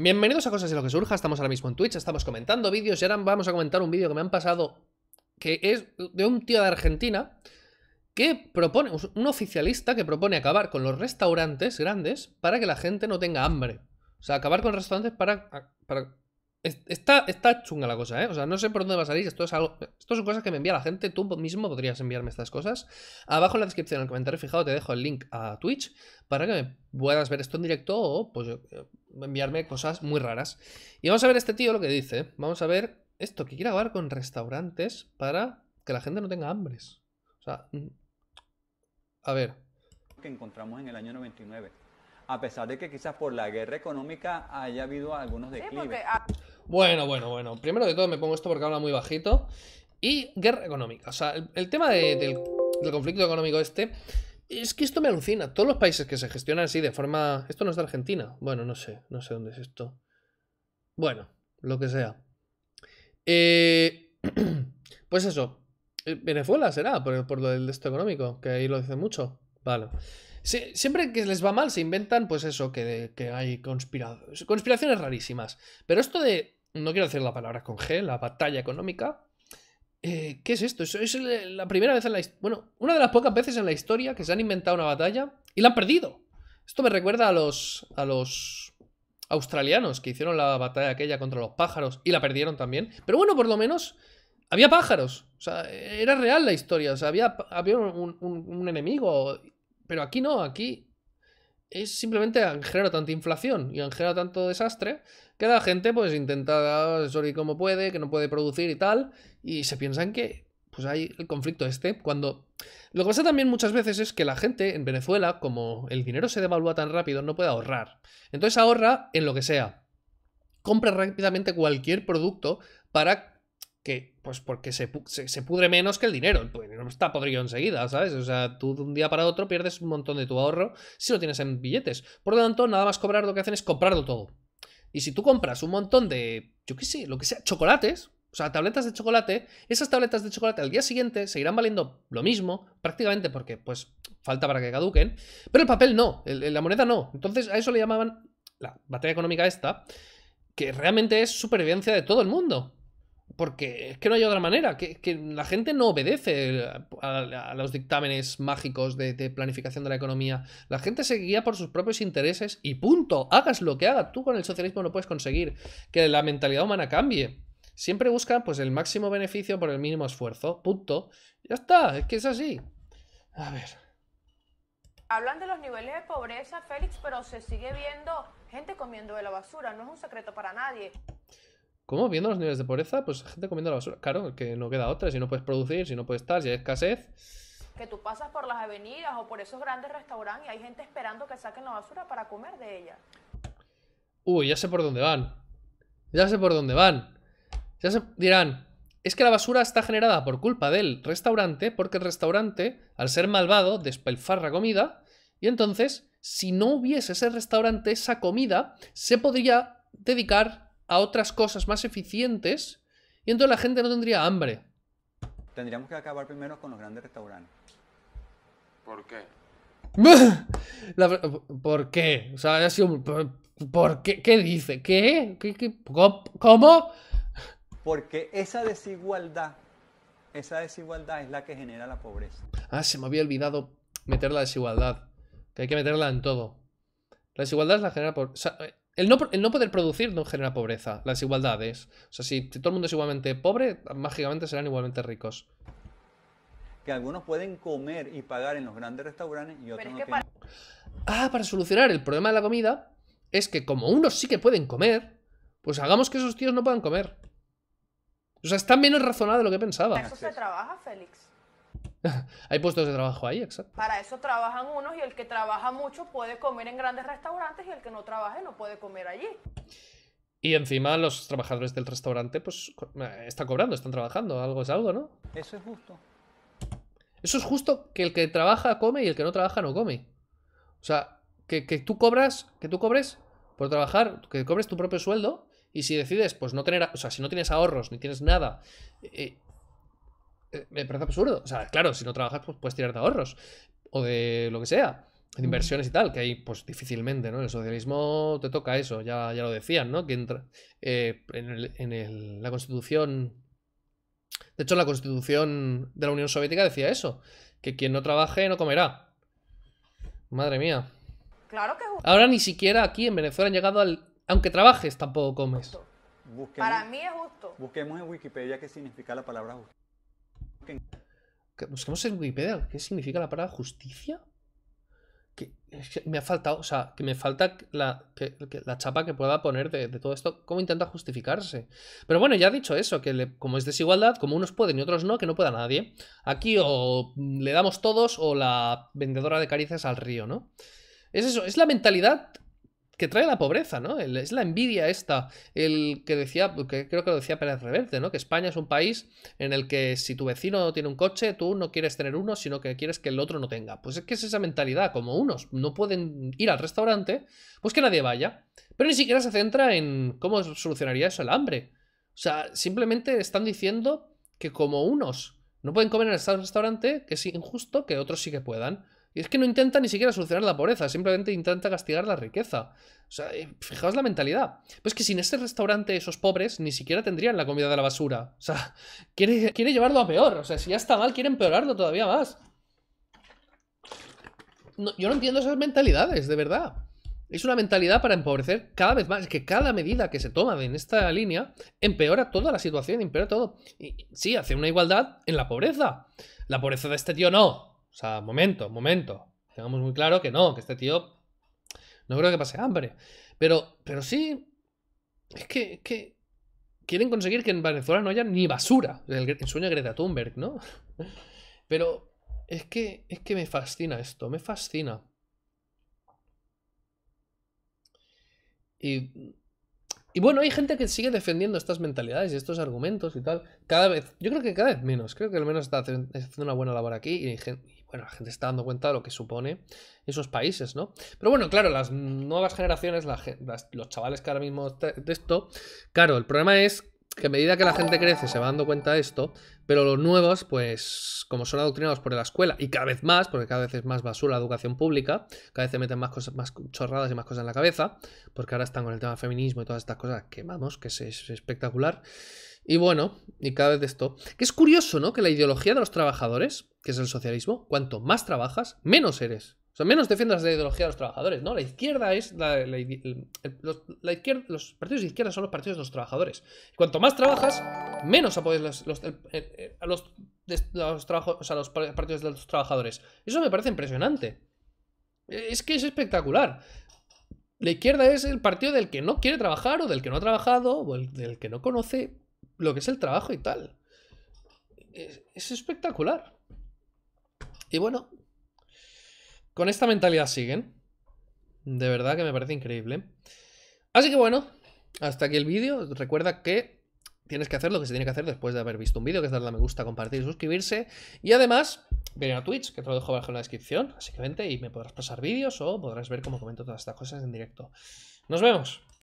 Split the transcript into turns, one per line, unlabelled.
Bienvenidos a Cosas y lo que surja, estamos ahora mismo en Twitch, estamos comentando vídeos y ahora vamos a comentar un vídeo que me han pasado que es de un tío de Argentina que propone, un oficialista que propone acabar con los restaurantes grandes para que la gente no tenga hambre. O sea, acabar con restaurantes para, para Está, está chunga la cosa, ¿eh? O sea, no sé por dónde va a salir. Esto, es algo, esto son cosas que me envía la gente. Tú mismo podrías enviarme estas cosas. Abajo en la descripción, en el comentario fijado, te dejo el link a Twitch para que puedas ver esto en directo o pues, eh, enviarme cosas muy raras. Y vamos a ver este tío lo que dice. Vamos a ver esto, que quiere grabar con restaurantes para que la gente no tenga hambres. O sea, mm, a ver. Que encontramos en el año 99 a pesar de que quizás por la guerra económica haya habido algunos declives. Ah, bueno, bueno, bueno. Primero de todo me pongo esto porque habla muy bajito. Y guerra económica. O sea, el, tema del, conflicto económico este es que esto me alucina. Todos los países que se gestionan así de forma... Esto no es de Argentina. Bueno, no sé. No sé dónde es esto. Bueno, lo que sea. Eh, pues eso. Eh, Venezuela será, por, por lo del esto económico, que ahí lo dicen mucho. Vale siempre que les va mal se inventan, pues eso, que, hay conspira, conspiraciones rarísimas. Pero esto de, no quiero decir la palabra con G, la batalla económica, eh, ¿Qué es esto? es la primera vez en la Bueno, una de las pocas veces en la historia que se han inventado una batalla y la han perdido. Esto me recuerda a los. a los australianos que hicieron la batalla aquella contra los pájaros y la perdieron también. Pero bueno, por lo menos. Había pájaros. O sea, era real la historia. O sea, había, un enemigo. Pero aquí no, aquí es simplemente han generado tanta inflación y han generado tanto desastre que la gente pues intenta asesorar como puede, que no puede producir y tal, y se piensa en que pues hay el conflicto este cuando... Lo que pasa también muchas veces es que la gente en Venezuela, como el dinero se devalúa tan rápido, no puede ahorrar. Entonces ahorra en lo que sea. Compra rápidamente cualquier producto para que pues porque se, pudre menos que el dinero. El dinero está podrido enseguida, ¿sabes? O sea, tú de un día para otro pierdes un montón de tu ahorro si lo tienes en billetes. Por lo tanto, nada más cobrar lo que hacen es comprarlo todo. Y si tú compras un montón de, yo qué sé, lo que sea, chocolates, o sea, tabletas de chocolate, esas tabletas de chocolate al día siguiente seguirán valiendo lo mismo, prácticamente porque, pues, falta para que caduquen, pero el papel no, la moneda no. Entonces, a eso le llamaban la batalla económica esta, que realmente es supervivencia de todo el mundo. Porque es que no hay otra manera, que, la gente no obedece a, los dictámenes mágicos de, planificación de la economía. La gente se guía por sus propios intereses y punto. Hagas lo que hagas, tú con el socialismo no puedes conseguir que la mentalidad humana cambie. Siempre busca pues, el máximo beneficio por el mínimo esfuerzo, punto. Ya está, es que es así. A ver. Hablan de los niveles de pobreza, Félix, pero se sigue viendo gente comiendo de la basura, no es un secreto para nadie. ¿Cómo? Viendo los niveles de pobreza, pues gente comiendo la basura. Claro, que no queda otra. Si no puedes producir, si no puedes estar, si hay escasez. Que tú pasas por las avenidas o por esos grandes restaurantes y hay gente esperando que saquen la basura para comer de ella. Uy, ya sé por dónde van. Ya sé por dónde van. Ya se dirán, es que la basura está generada por culpa del restaurante, porque el restaurante, al ser malvado, despelfarra comida, y entonces, si no hubiese ese restaurante, esa comida se podría dedicar a otras cosas más eficientes y entonces la gente no tendría hambre. Tendríamos que acabar primero con los grandes restaurantes. ¿Por qué? ¿Por qué? O sea, ha sido. ¿Por, qué? ¿Qué dice? ¿Qué? cómo Porque esa desigualdad, esa desigualdad es la que genera la pobreza. Ah, se me había olvidado meter la desigualdad. Que hay que meterla en todo. La desigualdad la genera por... el, no, poder producir no genera pobreza. Las desigualdades. O sea, si todo el mundo es igualmente pobre, mágicamente serán igualmente ricos. Que algunos pueden comer y pagar en los grandes restaurantes y otros no Ah, para solucionar el problema de la comida, es que como unos sí que pueden comer, pues hagamos que esos tíos no puedan comer. O sea, está menos razonado de lo que pensaba. Eso se trabaja, Félix. Hay puestos de trabajo ahí, exacto. Para eso trabajan unos y el que trabaja mucho puede comer en grandes restaurantes y el que no trabaje no puede comer allí. Y encima los trabajadores del restaurante, pues, eh, están cobrando, están trabajando, algo es algo, ¿no? Eso es justo. Eso es justo que el que trabaja come y el que no trabaja no come. O sea, que, tú cobras, que tú cobres por trabajar, que cobres tu propio sueldo y si decides, pues no tener, o sea, si no tienes ahorros ni tienes nada eh, eh, me parece absurdo. O sea, claro, si no trabajas, pues puedes tirar ahorros o de lo que sea, de inversiones y tal, que ahí, pues difícilmente, ¿no? El socialismo te toca eso, ya, ya lo decían, ¿no? Que entra, eh, en, la constitución. De hecho, la constitución de la Unión Soviética decía eso: que quien no trabaje no comerá. Madre mía. Claro que. Ahora ni siquiera aquí en Venezuela han llegado al. Aunque trabajes, tampoco comes. Para mí es justo. Busquemos en Wikipedia qué significa la palabra justo. Busquemos pues, en Wikipedia qué significa la palabra justicia. Que, me ha faltado, o sea, que me falta la, la chapa que pueda poner de, todo esto, cómo intenta justificarse. Pero bueno, ya dicho eso, que como es desigualdad, como unos pueden y otros no, que no pueda nadie. Aquí o le damos todos o la vendedora de caricias al río, ¿no? Es eso, es la mentalidad que trae la pobreza, ¿no? es la envidia esta, el que decía, que creo que lo decía Pérez Reverte, ¿no? Que España es un país en el que si tu vecino tiene un coche, tú no quieres tener uno, sino que quieres que el otro no tenga. Pues es que es esa mentalidad, como unos no pueden ir al restaurante, pues que nadie vaya. Pero ni siquiera se centra en cómo solucionaría eso el hambre. O sea, simplemente están diciendo que como unos no pueden comer en el restaurante, que es injusto que otros sí que puedan es que no intenta ni siquiera solucionar la pobreza, simplemente intenta castigar la riqueza. O sea, eh, fijaos la mentalidad. Pues que sin ese restaurante esos pobres ni siquiera tendrían la comida de la basura. O sea, quiere, llevarlo a peor. O sea, si ya está mal, quiere empeorarlo todavía más. yo no entiendo esas mentalidades, de verdad. Es una mentalidad para empobrecer cada vez más. Es que cada medida que se toma en esta línea empeora toda la situación, empeora todo. sí, hace una igualdad en la pobreza. La pobreza de este tío no. O sea, momento, momento. Tengamos muy claro que no, que este tío no creo que pase hambre. Pero, pero sí, es que, que quieren conseguir que en Venezuela no haya ni basura. El, sueño de Greta Thunberg, ¿no? Pero es que, es que me fascina esto, me fascina. Y, y, bueno, hay gente que sigue defendiendo estas mentalidades y estos argumentos y tal. Cada vez, yo creo que cada vez menos. Creo que al menos está haciendo una buena labor aquí y, bueno, la gente está dando cuenta de lo que supone esos países, ¿no? Pero bueno, claro, las nuevas generaciones, los chavales que ahora mismo de esto, claro, el problema es que a medida que la gente crece se va dando cuenta de esto, pero los nuevos, pues como son adoctrinados por la escuela, y cada vez más, porque cada vez es más basura la educación pública, cada vez se meten más cosas, más chorradas y más cosas en la cabeza, porque ahora están con el tema feminismo y todas estas cosas, que vamos, que es espectacular. Y bueno, y cada vez de esto. Que es curioso, ¿no? Que la ideología de los trabajadores, que es el socialismo, cuanto más trabajas, menos eres. O sea, menos defiendas la ideología de los trabajadores, ¿no? La izquierda es. La, los, izquierda, los partidos de izquierda son los partidos de los trabajadores. Y cuanto más trabajas, menos apoyas a los, los partidos de los trabajadores. Eso me parece impresionante. Es que es espectacular. La izquierda es el partido del que no quiere trabajar, o del que no ha trabajado, o del que no conoce lo que es el trabajo y tal. Es, espectacular. Y bueno, con esta mentalidad siguen. De verdad que me parece increíble. Así que bueno, hasta aquí el vídeo. Recuerda que tienes que hacer lo que se tiene que hacer después de haber visto un vídeo, que es darle a me gusta, compartir y suscribirse. Y además, venir a Twitch, que te lo dejo abajo en la descripción. Así que y me podrás pasar vídeos o podrás ver cómo comento todas estas cosas en directo. Nos vemos.